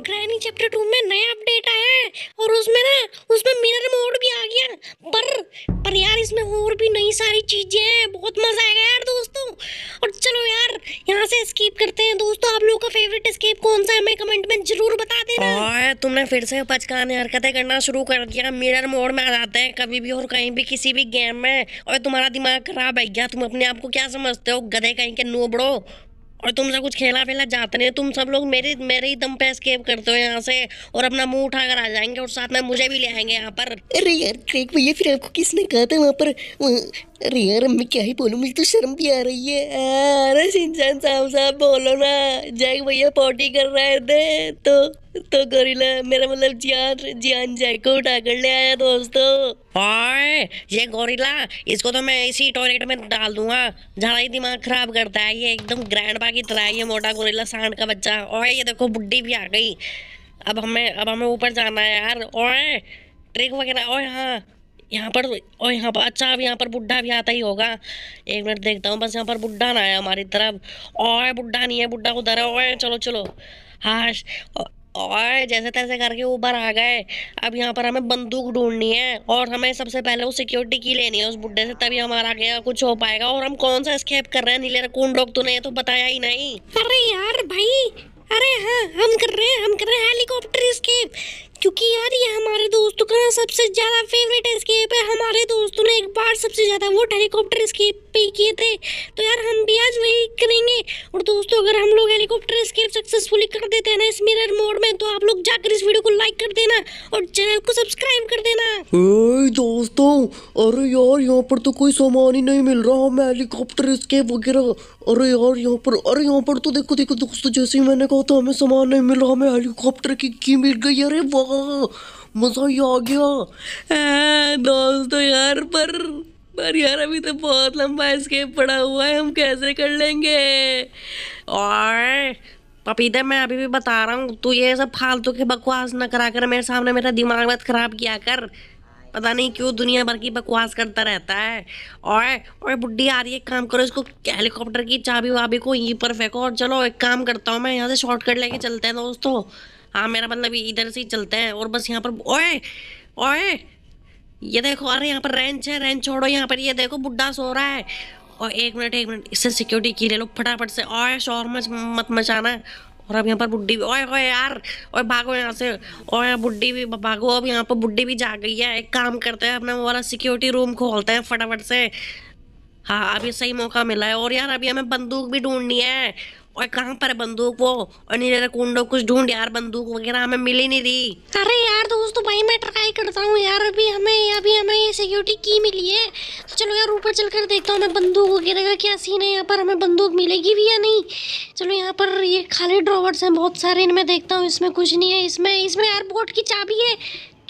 granny chapter two में नया update आया है और उसमें ना उसमें मिरर मोड भी आ गया पर पर यार इसमें और भी नई सारी चीज़ें हैं बहुत मज़ा आएगा यार दोस्तों और चलो यार यहाँ से स्कीप करते हैं दोस्तों आप लोगों का फेवरेट स्केप कौन सा है हमें कमेंट में जरूर बता देना हाँ, तुमने फिर से पचकान हरकतें करना शुरू कर दिया मिरर मोड में आ जाते हैं कभी भी और कहीं भी किसी भी गेम में और तुम्हारा दिमाग खराब है क्या तुम अपने आप को क्या समझते हो गधे कहीं के नोबड़ो और तुमसे कुछ खेला फेला जाते नहीं तुम सब लोग मेरे मेरे ही दम पे स्केप करते हो यहाँ से और अपना मुंह उठा कर आ जाएंगे और साथ में मुझे भी ले आएंगे यहाँ पर अरे यार भैया फिर आपको किसने कहा था वहाँ पर अरे यार क्या ही मुझे तो शर्म भी आ रही है अरे सिंचान साहब साहब बोलो ना जैक भैया कर रहे थे तो तो गोरिला मेरा मतलब जियान जियान जैक को उठा कर ले आया दोस्तों ओए ये इसको तो मैं इसी टॉयलेट में डाल दूंगा झाड़ा ही दिमाग खराब करता है ये एकदम ग्रैंड पा की तरह ये मोटा गोरिला सांड का बच्चा ओए ये देखो बुड्ढी भी आ गई अब हमें अब हमें ऊपर जाना है यार ओए ट्रिक वगैरह ओए हाँ यहाँ पर और यहाँ पर अच्छा अब यहाँ पर बुढ़ा भी आता ही होगा एक मिनट देखता हूँ बस यहाँ पर बुढ़ा ना आया हमारी तरफ ओए बुढ़ा नहीं है बुढ़ा उधर है ओए चलो चलो हाँ और जैसे तैसे करके ऊपर आ गए अब यहाँ पर हमें बंदूक ढूंढनी है और हमें सबसे पहले वो सिक्योरिटी की लेनी है उस बुढ़े से तभी हमारा आगे कुछ हो पाएगा और हम कौन सा स्केप कर रहे हैं नीले रकून डॉग तूने नहीं तो बताया ही नहीं अरे यार भाई अरे हाँ हम कर रहे हैं हम कर रहे हैं हेलीकॉप्टर स्केप क्योंकि यार ये हमारे दोस्तों का सबसे ज़्यादा फेवरेट स्केप है हमारे दोस्तों ने एक बार सबसे ज़्यादा वो हेलीकॉप्टर स्केप पे किए थे तो यार हम भी आज वही करेंगे और दोस्तों अगर हम लोग हेलीकॉप्टर स्केप सक्सेसफुली कर देते हैं ना इस मिरर मोड में तो आप लोग जाकर इस वीडियो को लाइक कर देना और चैनल को सब्सक्राइब कर देना दोस्तों अरे यार यहाँ पर तो कोई सामान ही नहीं मिल रहा हमें हेलीकॉप्टर स्केप वगैरह अरे यार यहाँ पर अरे यहाँ पर तो देखो देखो दोस्तों जैसे ही मैंने कहा था हमें सामान नहीं मिल रहा हमें हेलीकॉप्टर की की मिल गई अरे वाह मज़ा ही आ गया दोस्तों यार पर पर यार अभी तो बहुत लंबा स्केप पड़ा हुआ है हम कैसे कर लेंगे और पपीता मैं अभी भी बता रहा हूँ तू ये सब फालतू के बकवास ना करा कर मेरे सामने मेरा दिमाग मत खराब किया कर पता नहीं क्यों दुनिया भर की बकवास करता रहता है और और बुढ़ी आ रही है काम करो इसको हेलीकॉप्टर की चाबी वाबी को यहीं पर फेंको और चलो एक काम करता हूँ मैं यहाँ से शॉर्टकट लेके चलते हैं दोस्तों हाँ मेरा मतलब इधर से ही चलता है और बस यहाँ पर ओए ओए ये देखो अरे यहाँ पर रेंच है रेंच छोड़ो यहाँ पर ये देखो बुढ़ा सो रहा है और एक मिनट एक मिनट इससे सिक्योरिटी की ले लो फटाफट से ओए शोर मच मत मचाना और अब यहाँ पर बुढ़ी भी ओए ओए यार ओए भागो यहाँ से ओए बुढ़ी भी भागो अब यहाँ पर बुढ़ी भी जा गई है एक काम करते हैं अपना वो वाला सिक्योरिटी रूम खोलते हैं फटाफट से हाँ अभी सही मौका मिला है और यार अभी हमें बंदूक भी ढूंढनी है और कहाँ पर है बंदूक वो और नीरे कुंडो कुछ ढूंढ यार बंदूक वगैरह हमें मिली नहीं रही अरे यार दोस्त भाई मैं ट्राई करता हूँ यार अभी हमें अभी हमें ये सिक्योरिटी की मिली है तो चलो यार ऊपर चल कर देखता हूँ मैं बंदूक वगैरह का क्या सीन है यहाँ पर हमें बंदूक मिलेगी भी या नहीं चलो यहाँ पर ये खाली ड्रॉवर्स हैं बहुत सारे इनमें देखता हूँ इसमें कुछ नहीं है इसमें इसमें एयरपोर्ट की चाबी है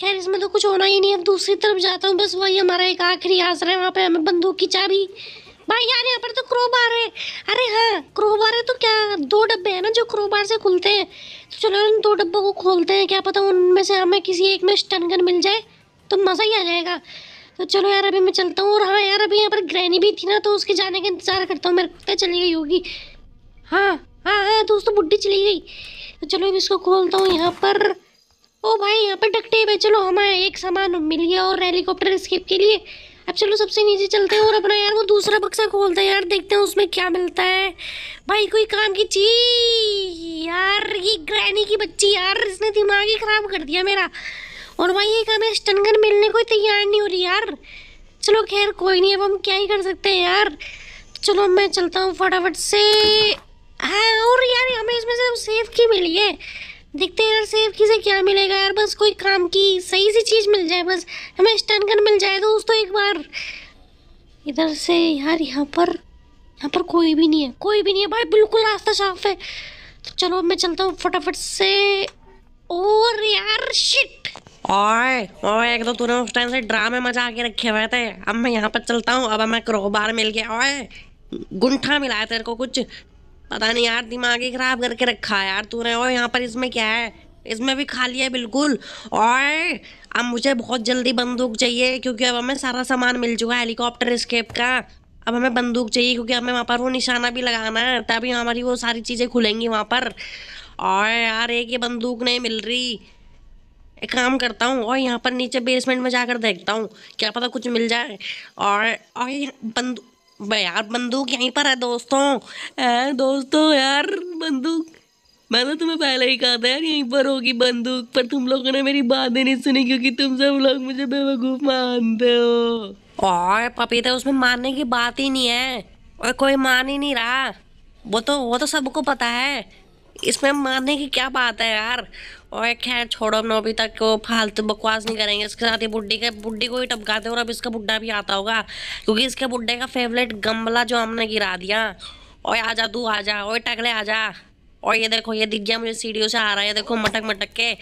खैर इसमें तो कुछ होना ही नहीं अब दूसरी तरफ जाता हूँ बस वही हमारा एक आखिरी आसरा है वहाँ पे हमें बंदूक की चाबी भाई यार यहाँ पर तो क्रोबार है अरे हाँ क्रोबार है तो क्या दो डब्बे हैं ना जो क्रोबार से खुलते हैं तो चलो इन दो डब्बों को खोलते हैं क्या पता उनमें से हमें किसी एक में स्टनगन मिल जाए तो मज़ा ही आ जाएगा तो चलो यार अभी मैं चलता हूँ और हाँ यार अभी यहाँ पर ग्रैनी भी थी ना तो उसके जाने का इंतज़ार करता हूँ मेरे को पता चली गई होगी हाँ हाँ हाँ दोस्तों बुढ़ी चली गई तो चलो अभी इसको खोलता हूँ यहाँ पर ओ भाई यहाँ पर डकटे है चलो हमारे एक सामान मिल गया और हेलीकॉप्टर स्किप के लिए अब चलो सबसे नीचे चलते हैं और अपना यार वो दूसरा बक्सा खोलते हैं यार देखते हैं उसमें क्या मिलता है भाई कोई काम की चीज यार ये ग्रैनी की बच्ची यार इसने दिमाग ही ख़राब कर दिया मेरा और भाई एक हमें स्टनगन मिलने को तैयार नहीं हो रही यार चलो खैर कोई नहीं अब हम क्या ही कर सकते हैं यार चलो मैं चलता हूँ फटाफट से हाँ और यार हमें इसमें से सेफ की मिली है देखते हैं यार सेब की से क्या मिलेगा यार बस कोई काम की सही सी चीज़ मिल जाए बस हमें स्टन गन मिल जाए तो दोस्तों एक बार इधर से यार यहाँ पर यहाँ पर कोई भी नहीं है कोई भी नहीं है भाई बिल्कुल रास्ता साफ है तो चलो मैं चलता हूँ फटाफट से और यार शिट ओए ओए एक तो तूने उस टाइम से ड्रामे मजा के रखे हुए थे अब मैं यहाँ पर चलता हूँ अब मैं क्रोबार मिल गया ओए गुंठा मिला है तेरे को कुछ पता नहीं यार दिमाग ही खराब करके रखा है यार तूने और यहाँ पर इसमें क्या है इसमें भी खाली है बिल्कुल और अब मुझे बहुत जल्दी बंदूक चाहिए क्योंकि अब हमें सारा सामान मिल चुका है हेलीकॉप्टर स्केप का अब हमें बंदूक चाहिए क्योंकि हमें वहाँ पर वो निशाना भी लगाना है तभी हमारी वो सारी चीज़ें खुलेंगी वहाँ पर और यार एक ये बंदूक नहीं मिल रही एक काम करता हूँ और यहाँ पर नीचे बेसमेंट में जाकर देखता हूँ क्या पता कुछ मिल जाए और और बंदूक यार बंदूक यहीं पर है दोस्तों है दोस्तों यार बंदूक मैंने तुम्हें पहले ही कहा था यार यहीं पर होगी बंदूक पर तुम लोगों ने मेरी बात ही नहीं सुनी क्योंकि तुम सब लोग मुझे बेवकूफ़ मानते हो और पपीता तो उसमें मानने की बात ही नहीं है और कोई मान ही नहीं रहा वो तो वो तो सबको पता है इसमें मारने की क्या बात है यार और खैर छोड़ो हम तक वो फालतू बकवास नहीं करेंगे इसके साथ ही बुड्ढी के बुड्ढी को ही टपकाते और अब इसका बुड्ढा भी आता होगा क्योंकि इसके बुड्ढे का फेवरेट गमला जो हमने गिरा दिया और जा तू आजा ओए टकले जा और ये देखो ये दिख गया मुझे सीढ़ियों से आ रहा है देखो मटक मटक के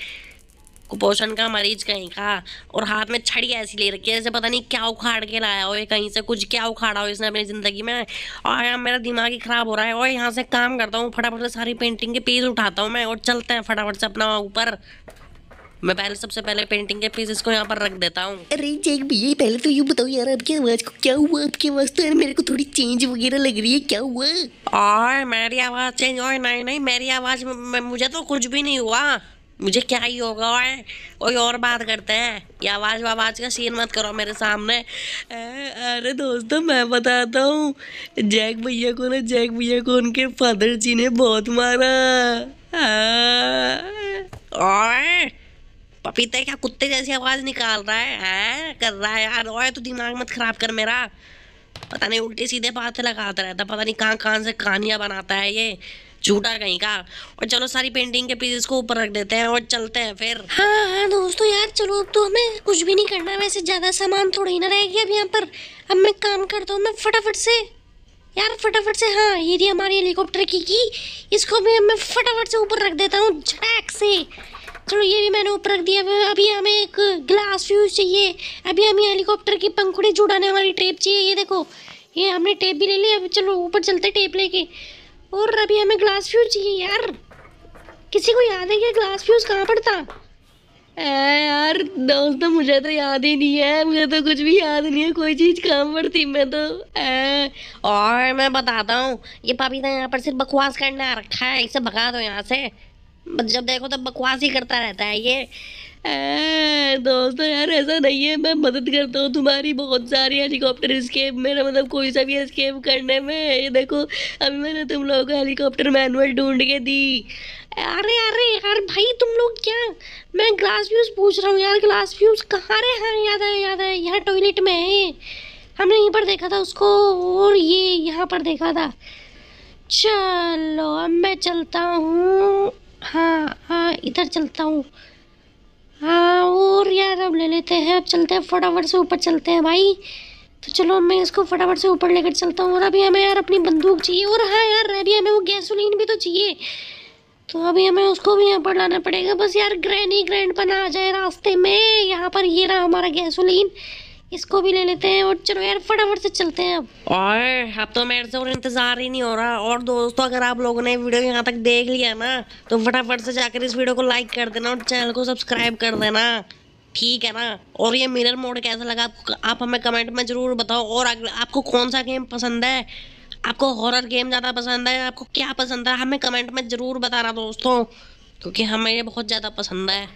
कुपोषण का मरीज कहीं का और हाथ में छड़ी ऐसी ले रखी है जैसे पता नहीं क्या उखाड़ के लाया हो ये कहीं से कुछ क्या उखाड़ा हो इसने अपनी ज़िंदगी में और यहाँ मेरा दिमाग ही ख़राब हो रहा है और यहाँ से काम करता हूँ फटाफट से सारी पेंटिंग के पेज उठाता हूँ मैं और चलते हैं फटाफट से अपना ऊपर मैं पहले सबसे पहले पेंटिंग के पीसेस को यहाँ पर रख देता हूँ अरे चेक भैया पहले तो ये बताओ यार आपकी आवाज़ को क्या हुआ आपके आवाज़ तो यार मेरे को थोड़ी चेंज वगैरह लग रही है क्या हुआ और मेरी आवाज़ चेंज और नहीं नहीं मेरी आवाज़ मुझे तो कुछ भी नहीं हुआ मुझे क्या ही होगा ओए कोई और बात करते हैं ये आवाज़ वावाज का सीन मत करो मेरे सामने अरे दोस्तों मैं बताता हूँ जैक भैया को ना जैक भैया को उनके फादर जी ने बहुत मारा और पपीते क्या कुत्ते जैसी आवाज़ निकाल रहा है, आ, कर रहा है यार ओए तू दिमाग मत ख़राब कर मेरा पता नहीं उल्टे सीधे बातें लगाता रहता पता नहीं कहाँ कहाँ से कहानियाँ बनाता है ये झूठा कहीं का और चलो सारी पेंटिंग के पीसेस को ऊपर रख देते हैं और चलते हैं फिर हाँ हाँ दोस्तों यार चलो अब तो हमें कुछ भी नहीं करना वैसे ज़्यादा सामान थोड़ा ही ना रहेगी अब यहाँ पर अब मैं काम करता हूँ मैं फटाफट से यार फटाफट से हाँ ये रही हमारी हेलीकॉप्टर की की इसको भी मैं फटाफट से ऊपर रख देता हूँ झटाक से चलो ये भी मैंने ऊपर रख दिया अभी हमें एक ग्लास फ्यूज चाहिए अभी हमें हेलीकॉप्टर की पंखुड़ी जुड़ाने वाली टेप चाहिए ये देखो ये हमने टेप भी ले ली अब चलो ऊपर चलते टेप लेके और अभी हमें ग्लास फ्यूज चाहिए यार किसी को याद है कि ग्लास फ्यूज कहाँ पड़ता यार दोस्त तो मुझे तो याद ही नहीं है मुझे तो कुछ भी याद नहीं है कोई चीज़ कहाँ पड़ती मैं तो और मैं बताता हूँ ये पापी ने यहाँ पर सिर्फ बकवास करने आ रखा है इसे भगा दो यहाँ से जब देखो तब तो बकवास ही करता रहता है ये दोस्तों यार ऐसा नहीं है मैं मदद करता हूँ तुम्हारी बहुत सारी हेलीकॉप्टर स्केप मेरा मतलब कोई सा भी स्केप करने में ये देखो अभी मैंने तुम लोगों को हेलीकॉप्टर मैनुअल ढूंढ के दी अरे अरे यार भाई तुम लोग क्या मैं ग्लास व्यूज़ पूछ रहा हूँ यार ग्लास व्यूज़ कहाँ रहे हाँ याद है याद है यहाँ टॉयलेट में है हमने यहीं पर देखा था उसको और ये यहाँ पर देखा था चलो अब मैं चलता हूँ हाँ हाँ इधर चलता हूँ हाँ और यार अब ले लेते हैं अब चलते हैं फटाफट से ऊपर चलते हैं भाई तो चलो मैं इसको फटाफट से ऊपर लेकर चलता हूँ और अभी हमें यार अपनी बंदूक चाहिए और हाँ यार अभी हमें वो गैसोलीन भी तो चाहिए तो अभी हमें उसको भी यहाँ पर लाना पड़ेगा बस यार ग्रैनी ही ग्रैंड बना आ जाए रास्ते में यहाँ पर ये रहा हमारा गैसोलीन इसको भी ले लेते हैं और चलो यार फटाफट से चलते हैं अब और अब तो मेरे से और इंतजार ही नहीं हो रहा और दोस्तों अगर आप लोगों ने वीडियो यहाँ तक देख लिया ना तो फटाफट से जाकर इस वीडियो को लाइक कर देना और चैनल को सब्सक्राइब कर देना ठीक है ना और ये मिरर मोड कैसा लगा आप हमें कमेंट में ज़रूर बताओ और आपको कौन सा गेम पसंद है आपको हॉरर गेम ज़्यादा पसंद है आपको क्या पसंद है हमें कमेंट में ज़रूर बताना दोस्तों क्योंकि हमें ये बहुत ज़्यादा पसंद है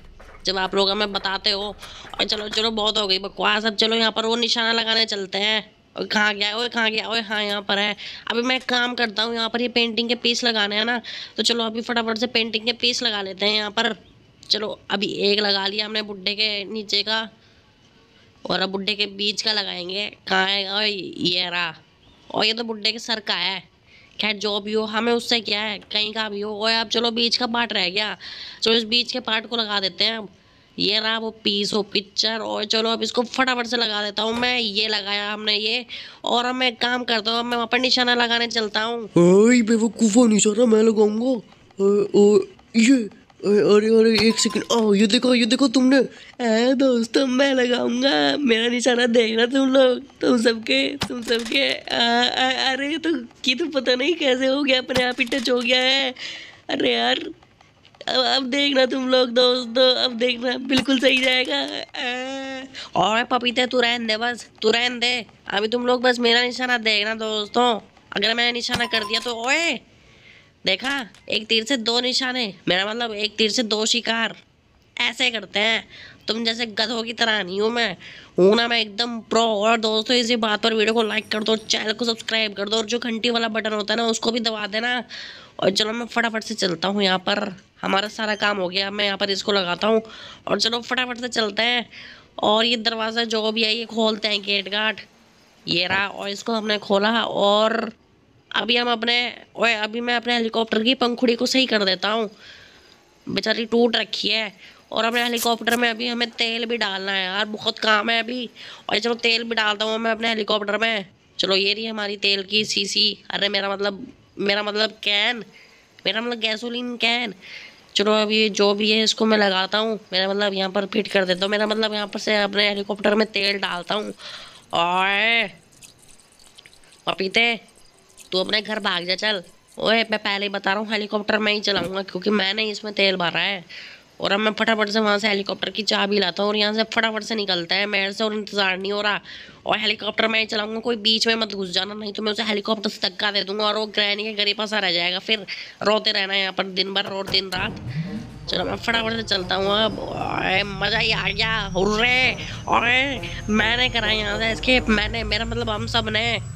जब आप लोग हमें बताते हो और चलो चलो बहुत हो गई बकवास अब चलो यहाँ पर वो निशाना लगाने चलते हैं और कहाँ गया है ओए कहाँ गया ओए हाँ यहाँ पर है अभी मैं काम करता हूँ यहाँ पर ये पेंटिंग के पीस लगाने हैं ना तो चलो अभी फटाफट से पेंटिंग के पीस लगा लेते हैं यहाँ पर चलो अभी एक लगा लिया हमने बुढ़े के नीचे का और अब बुढ़े के बीच का लगाएंगे कहाँ है ये रहा और ये तो बुढ़े के सर का है खैर जो भी हो हमें उससे क्या है कहीं का भी हो ओए अब चलो बीच का पार्ट रह गया तो इस बीच के पार्ट को लगा देते हैं ये रहा वो पीस हो पिक्चर और चलो अब इसको फटाफट से लगा देता हूँ मैं ये लगाया हमने ये और अब मैं काम करता हूँ मैं वहाँ पर निशाना लगाने चलता हूँ बेवकूफ़ो निशाना मैं लगाऊंगा ये अरे अरे एक सेकंड ओ ये देखो ये देखो तुमने ए दोस्तों मैं लगाऊंगा मेरा निशाना देखना तुम लोग तुम सबके तुम सबके अरे तो की तो पता नहीं कैसे हो गया अपने आप ही टच हो गया है अरे यार अब अब देखना तुम लोग दोस्तों अब देखना बिल्कुल सही जाएगा और पपीते तू रहन दे बस तू रहन दे अभी तुम लोग बस मेरा निशाना देखना दोस्तों अगर मैंने निशाना कर दिया तो ओए देखा एक तीर से दो निशाने मेरा मतलब एक तीर से दो शिकार ऐसे करते हैं तुम जैसे गधों की तरह नहीं हूँ मैं हूँ ना मैं एकदम प्रो और दोस्तों इसी बात पर वीडियो को लाइक कर दो चैनल को सब्सक्राइब कर दो और जो घंटी वाला बटन होता है ना उसको भी दबा देना और चलो मैं फटाफट से चलता हूँ यहाँ पर हमारा सारा काम हो गया मैं यहाँ पर इसको लगाता हूँ और चलो फटाफट से चलते हैं और ये दरवाज़ा जो भी है ये खोलते हैं गेट गाट ये रहा और इसको हमने खोला और अभी हम अपने ओए अभी मैं अपने हेलीकॉप्टर की पंखुड़ी को सही कर देता हूँ बेचारी टूट रखी है और अपने हेलीकॉप्टर में अभी हमें तेल भी डालना है यार बहुत काम है अभी और चलो तेल भी डालता हूँ मैं अपने हेलीकॉप्टर में चलो ये रही हमारी तेल की सीसी अरे मेरा मतलब मेरा मतलब कैन मेरा मतलब गैसोलीन कैन चलो अभी जो भी है इसको मैं लगाता हूँ मेरा मतलब यहाँ पर फिट कर देता हूँ मेरा मतलब यहाँ पर से अपने हेलीकॉप्टर में तेल डालता हूँ और पपीते तू अपने घर भाग जा चल ओए मैं पहले ही बता रहा हूँ हेलीकॉप्टर मैं ही चलाऊंगा क्योंकि मैंने इसमें तेल भरा है और अब मैं फटाफट से वहाँ से हेलीकॉप्टर की चाबी लाता हूँ और यहाँ से फटाफट से निकलता है मेरे से और इंतज़ार नहीं हो रहा और हेलीकॉप्टर मैं चलाऊंगा कोई बीच में मत घुस जाना नहीं तो मैं उसे हेलीकॉप्टर से धक्का दे दूंगा और वो ग्रहणी के गरीब पासा रह जाएगा फिर रोते रहना यहाँ पर दिन भर और दिन रात चलो मैं फटाफट से चलता हूँ अब मज़ा ही आ गया हुर्रे और मैंने करा यहाँ से इसके मैंने मेरा मतलब हम सब ने